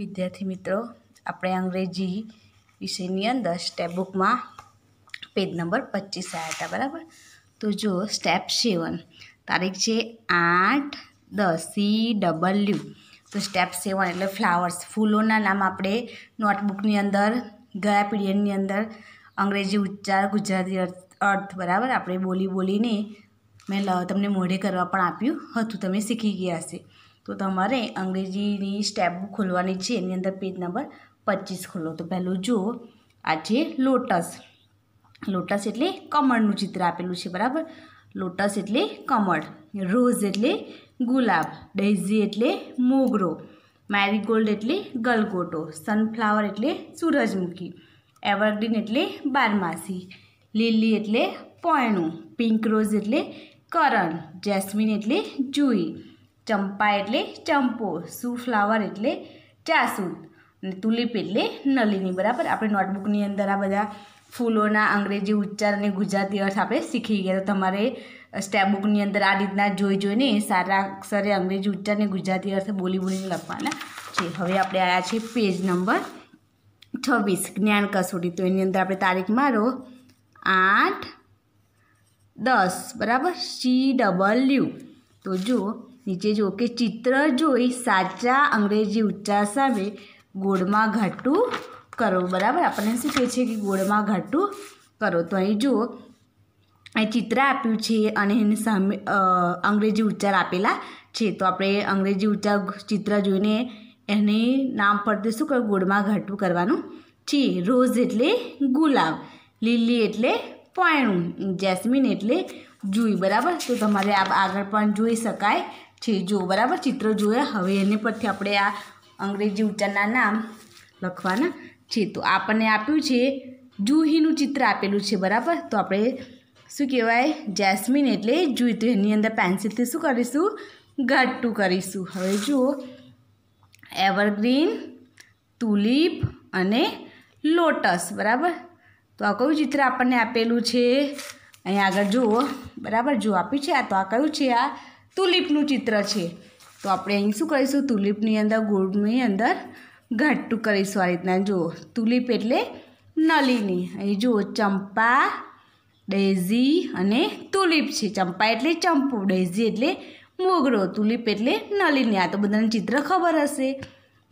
વિદ્યાર્થી મિત્રો આપણે અંગ્રેજી વિષયની અંદર સ્ટેપ બુકમાં પેજ નંબર પચીસ આવ્યા હતા બરાબર તો જો સ્ટેપ સેવન તારીખ છે આઠ દસ સી ડબલ્યુ તો સ્ટેપ સેવન એટલે ફ્લાવર્સ ફૂલોના નામ આપણે નોટબુકની અંદર ગયા પીરિયડની અંદર અંગ્રેજી ઉચ્ચાર ગુજરાતી અર્થ બરાબર આપણે બોલી બોલીને મેં તમને મોઢે કરવા પણ આપ્યું હતું તમે શીખી ગયા હશે તો તમારે અંગ્રેજીની સ્ટેપ બુક ખોલવાની છે એની અંદર પેજ નંબર પચીસ ખોલો તો પહેલું જુઓ આ છે લોટસ લોટસ એટલે કમળનું ચિત્ર આપેલું છે બરાબર લોટસ એટલે કમળ રોઝ એટલે ગુલાબ ડેઝી એટલે મોગરો મેરીગોલ્ડ એટલે ગલગોટો સનફ્લાવર એટલે સૂરજમુખી એવરગ્રીન એટલે બારમાસી લીલી એટલે પોયણું પિંક રોઝ એટલે કરણ જેસ્મિન એટલે જુઈ ચંપા એટલે ચંપો સુ ફ્લાવર એટલે જાસૂદ અને તુલિપ એટલે નલિની બરાબર આપણે નોટબુકની અંદર આ બધા ફૂલોના અંગ્રેજી ઉચ્ચાર અને ગુજરાતી અર્થ આપણે શીખી ગયા તો તમારે સ્ટેપબુકની અંદર આ રીતના જોઈ જોઈને સારા અક્ષરે અંગ્રેજી ઉચ્ચાર અને ગુજરાતી અર્થ બોલી બોલીને લખવાના છે હવે આપણે આવ્યા છે પેજ નંબર છવ્વીસ જ્ઞાન કસોટી તો એની અંદર આપણે તારીખ મારો આઠ દસ બરાબર સી ડબલ્યુ તો જુઓ નીચે જો કે ચિત્ર જોઈ સાચા અંગ્રેજી ઉચ્ચાર સામે ગોળમાં ઘાટું કરો બરાબર આપણને શું કહે છે કે ગોળમાં ઘાટું કરો તો અહીં જુઓ અહીં ચિત્ર આપ્યું છે અને એને સામે અંગ્રેજી ઉચ્ચાર આપેલા છે તો આપણે અંગ્રેજી ઉચ્ચાર ચિત્ર જોઈને એને નામ પરથી શું કરવું ગોળમાં ઘાટું કરવાનું છે રોઝ એટલે ગુલાબ લીલી એટલે પોયણું જેસ્મિન એટલે જુઈ બરાબર તો તમારે આગળ પણ જોઈ શકાય છે જો બરાબર ચિત્ર જોયા હવે એને પરથી આપણે આ અંગ્રેજી ઉચ્ચારના નામ લખવાના છે તો આપણને આપ્યું છે જુહીનું ચિત્ર આપેલું છે બરાબર તો આપણે શું કહેવાય જેસ્મિન એટલે જુહી તો એની અંદર પેન્સિલથી શું કરીશું ઘાટું કરીશું હવે જુઓ એવરગ્રીન તુલીપ અને લોટસ બરાબર તો આ કયું ચિત્ર આપણને આપેલું છે અહીંયા આગળ જુઓ બરાબર જો આપ્યું છે આ તો આ કયું છે આ તુલિપનું ચિત્ર છે તો આપણે અહીં શું કરીશું તુલિપની અંદર ગોળની અંદર ઘાટું કરીશું આ રીતના જુઓ તુલિપ એટલે નલીની અહીં જુઓ ચંપા ડેઝી અને તુલિપ છે ચંપા એટલે ચંપુ ડેઝી એટલે મોગરો તુલિપ એટલે નલીની આ તો બધાને ચિત્ર ખબર હશે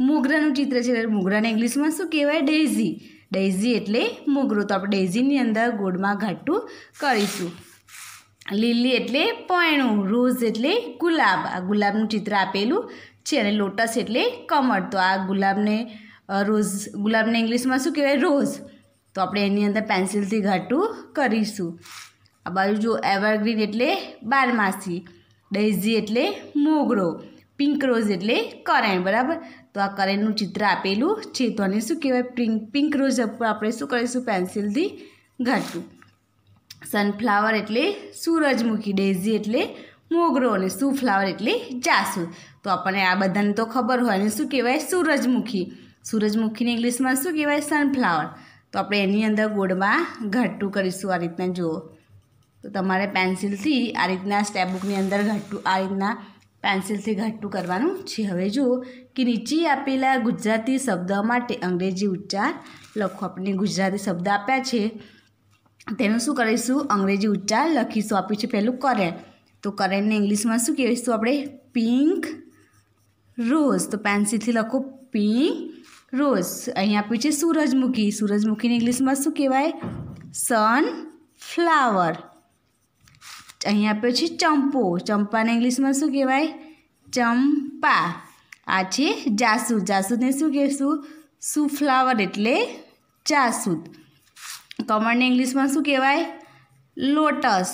મોગરાનું ચિત્ર છે મોગરાને ઇંગ્લિશમાં શું કહેવાય ડેઝી ડેઝી એટલે મોગરો તો આપણે ડેઝીની અંદર ગોળમાં ઘાટું કરીશું લીલી એટલે પોયણું રોઝ એટલે ગુલાબ આ ગુલાબનું ચિત્ર આપેલું છે અને લોટસ એટલે કમળ તો આ ગુલાબને રોઝ ગુલાબને ઇંગ્લિશમાં શું કહેવાય રોઝ તો આપણે એની અંદર પેન્સિલથી ઘાટું કરીશું આ બાજુ જો એવરગ્રીન એટલે બારમાસી ડેઝી એટલે મોગરો પિંક રોઝ એટલે કરેણ બરાબર તો આ કરેણનું ચિત્ર આપેલું છે તો આને શું કહેવાય પિંક પિંક રોઝ ઉપર આપણે શું કરીશું પેન્સિલથી ઘાટું સનફ્લાવર એટલે સૂરજમુખી ડેઝી એટલે મોગરો અને સુફ્લાવર એટલે જાસૂદ તો આપણને આ બધાને તો ખબર હોય અને શું કહેવાય સૂરજમુખી સૂરજમુખીને ઇંગ્લિશમાં શું કહેવાય સનફ્લાવર તો આપણે એની અંદર ગોળમાં ઘાટું કરીશું આ રીતના જુઓ તો તમારે પેન્સિલથી આ રીતના સ્ટેપ અંદર ઘાટું આ રીતના પેન્સિલથી ઘાટું કરવાનું છે હવે જુઓ કે નીચે આપેલા ગુજરાતી શબ્દ માટે અંગ્રેજી ઉચ્ચાર લખો આપણને ગુજરાતી શબ્દ આપ્યા છે તેનું શું કરીશું અંગ્રેજી ઉચ્ચાર લખીશું આપ્યું છે પહેલું કરેલ તો કરેલને ઇંગ્લિશમાં શું કહીશું આપણે પિંક રોઝ તો પેન્સિલથી લખો પિંક રોઝ અહીં આપ્યું છે સૂરજમુખી સૂરજમુખીને ઇંગ્લિશમાં શું કહેવાય સન ફ્લાવર અહીં આપ્યો છે ચંપો ચંપાને ઇંગ્લિશમાં શું કહેવાય ચંપા આ છે જાસૂદ જાસૂદને શું કહેશું સુફ્લાવર એટલે જાસૂદ કમળને ઇંગ્લિશમાં શું કહેવાય લોટસ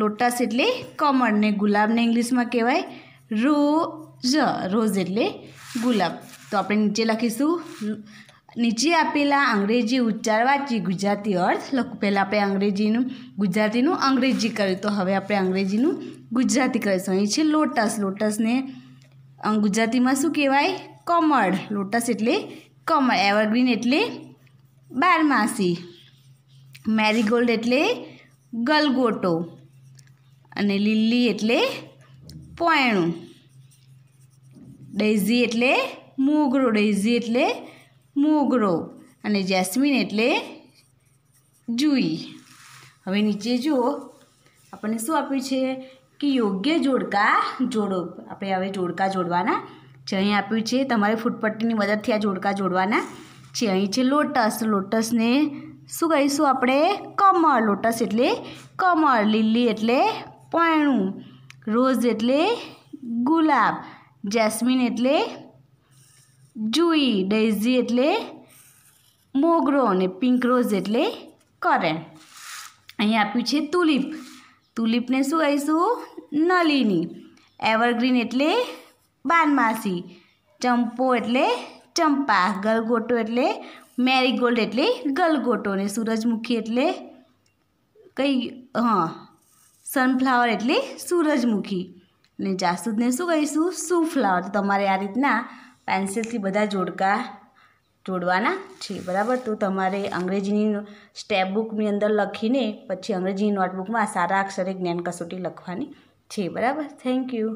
લોટસ એટલે કમળને ગુલાબને ઇંગ્લિશમાં કહેવાય રોજ રોઝ એટલે ગુલાબ તો આપણે નીચે લખીશું નીચે આપેલા અંગ્રેજી ઉચ્ચાર વાંચી ગુજરાતી અર્થ લખું પહેલાં આપણે અંગ્રેજીનું ગુજરાતીનું અંગ્રેજી કર્યું તો હવે આપણે અંગ્રેજીનું ગુજરાતી કરીશું અહીં છે લોટસ લોટસને ગુજરાતીમાં શું કહેવાય કમળ લોટસ એટલે કમળ એવરગ્રીન એટલે બારમાસી મેરીગોલ્ડ એટલે ગલગોટો અને લીલી એટલે પોયણું ડેઝી એટલે મોગરો ડેઝી એટલે મોગરો અને જેસ્મિન એટલે જુઈ હવે નીચે જુઓ આપણને શું આપ્યું છે કે યોગ્ય જોડકા જોડો આપણે હવે જોડકા જોડવાના છે અહીં આપ્યું છે તમારે ફૂટપટ્ટીની મદદથી આ જોડકા જોડવાના જે અહીં છે લોટસ લોટસને શું કહીશું આપણે કમળ લોટસ એટલે કમળ લીલી એટલે પૈણું રોઝ એટલે ગુલાબ જેસ્મિન એટલે જુઈ ડેઝી એટલે મોગરો અને પિંક રોઝ એટલે કરેણ અહીં આપ્યું છે તુલિપ તુલિપને શું કહીશું નલીની એવરગ્રીન એટલે બાનમાસી ચંપો એટલે ચંપા ગલગોટો એટલે મેરીગોલ્ડ એટલે ગલગોટો અને સૂરજમુખી એટલે કઈ હં સનફ્લાવર એટલે સૂરજમુખી અને જાસૂદને શું કહીશું સુફ્લાવર તો તમારે આ રીતના પેન્સિલથી બધા જોડકા જોડવાના છે બરાબર તો તમારે અંગ્રેજીની સ્ટેપ બુકની અંદર લખીને પછી અંગ્રેજીની નોટબુકમાં સારા અક્ષરે જ્ઞાન કસોટી લખવાની છે બરાબર થેન્ક યુ